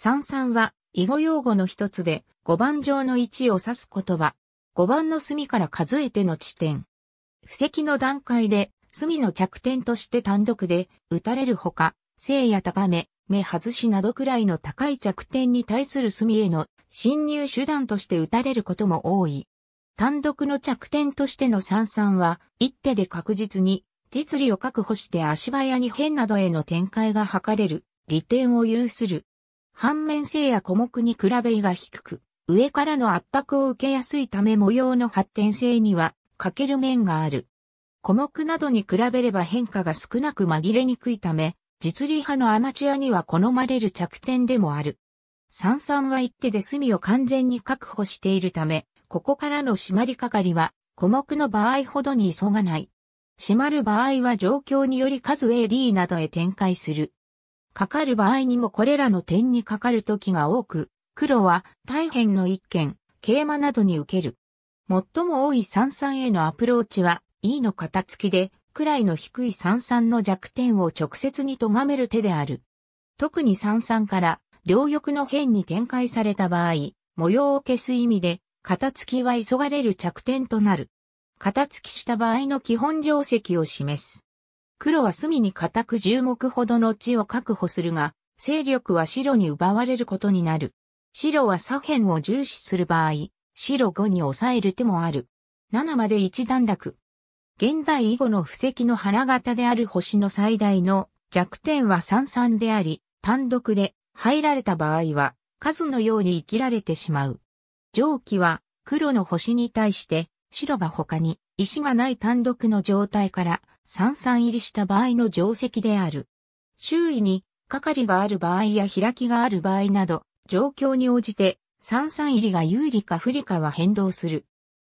三三は、囲碁用語の一つで、五番上の位置を指す言葉。五番の隅から数えての地点。布石の段階で、隅の着点として単独で、打たれるほか、性や高め、目外しなどくらいの高い着点に対する隅への侵入手段として打たれることも多い。単独の着点としての三三は、一手で確実に、実利を確保して足早に変などへの展開が図れる、利点を有する。反面性や小目に比べが低く、上からの圧迫を受けやすいため模様の発展性には欠ける面がある。小目などに比べれば変化が少なく紛れにくいため、実利派のアマチュアには好まれる着点でもある。三三は一手で隅を完全に確保しているため、ここからの締まりかかりは、小目の場合ほどに急がない。締まる場合は状況により数 AD などへ展開する。かかる場合にもこれらの点にかかる時が多く、黒は大変の一件、桂馬などに受ける。最も多い三三へのアプローチは E の型付きで、くらいの低い三三の弱点を直接に咎める手である。特に三三から両翼の辺に展開された場合、模様を消す意味で、型付きは急がれる着点となる。型付きした場合の基本定石を示す。黒は隅に固く十目ほどの地を確保するが、勢力は白に奪われることになる。白は左辺を重視する場合、白5に抑える手もある。7まで一段落。現代以後の布石の花形である星の最大の弱点は三々であり、単独で入られた場合は数のように生きられてしまう。上記は黒の星に対して白が他に石がない単独の状態から三々入りした場合の定石である。周囲に、係がある場合や開きがある場合など、状況に応じて、三々入りが有利か不利かは変動する。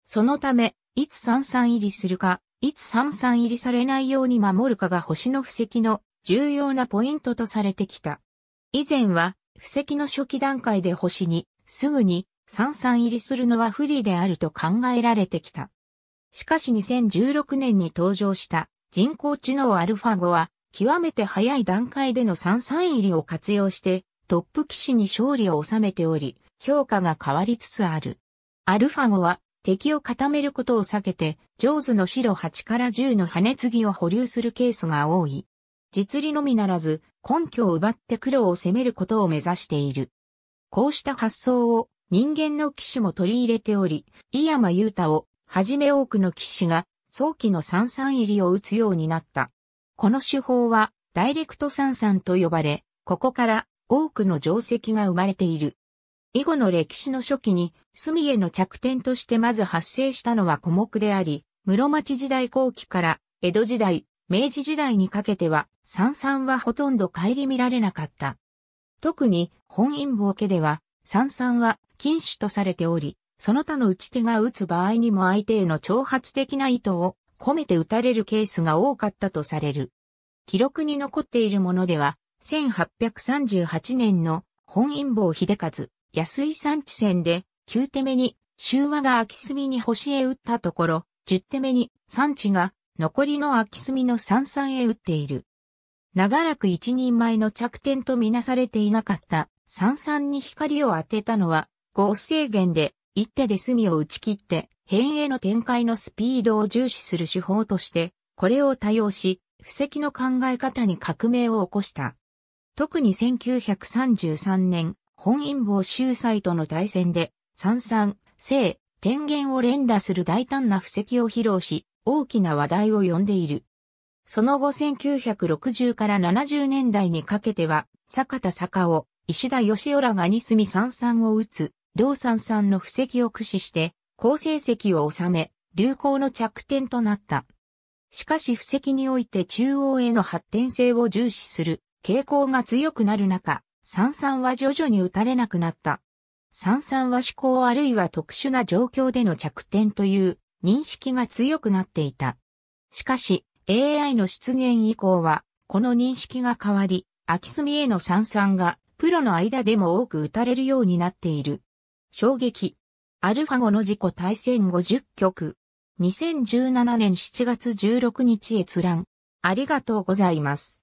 そのため、いつ三々入りするか、いつ三々入りされないように守るかが星の布石の重要なポイントとされてきた。以前は、布石の初期段階で星に、すぐに三々入りするのは不利であると考えられてきた。しかし2016年に登場した人工知能アルファ5は、極めて早い段階での三三入りを活用して、トップ騎士に勝利を収めており、評価が変わりつつある。アルファ5は、敵を固めることを避けて、上手の白8から10の羽根継ぎを保留するケースが多い。実利のみならず、根拠を奪って黒を攻めることを目指している。こうした発想を人間の騎士も取り入れており、井山優太をはじめ多くの騎士が早期の三々入りを打つようになった。この手法は、ダイレクト三々と呼ばれ、ここから多くの定石が生まれている。以後の歴史の初期に、墨への着点としてまず発生したのは古木であり、室町時代後期から江戸時代、明治時代にかけては、三々はほとんど顧みられなかった。特に、本因坊家では、三々は禁酒とされており、その他の打ち手が打つ場合にも相手への挑発的な意図を込めて打たれるケースが多かったとされる。記録に残っているものでは、1838年の本因坊秀和、安井山地戦で、9手目に、周和が秋隅に星へ打ったところ、10手目に、山地が、残りの秋隅の三三へ打っている。長らく一人前の着点とみなされていなかった三三に光を当てたのは、合制限で一手で隅を打ち切って、辺への展開のスピードを重視する手法として、これを多用し、布石の考え方に革命を起こした。特に1933年、本因坊秀才との対戦で、三三、正、天元を連打する大胆な布石を披露し、大きな話題を呼んでいる。その後1960から70年代にかけては、坂田坂尾、石田義雄らが二隅三三を打つ、梁産さんの布石を駆使して、好成績を収め、流行の着点となった。しかし布石において中央への発展性を重視する傾向が強くなる中、三々は徐々に打たれなくなった。三々は思考あるいは特殊な状況での着点という認識が強くなっていた。しかし AI の出現以降はこの認識が変わり、空きへの三々がプロの間でも多く打たれるようになっている。衝撃。アルファ5の事故対戦50曲。2017年7月16日閲覧。ありがとうございます。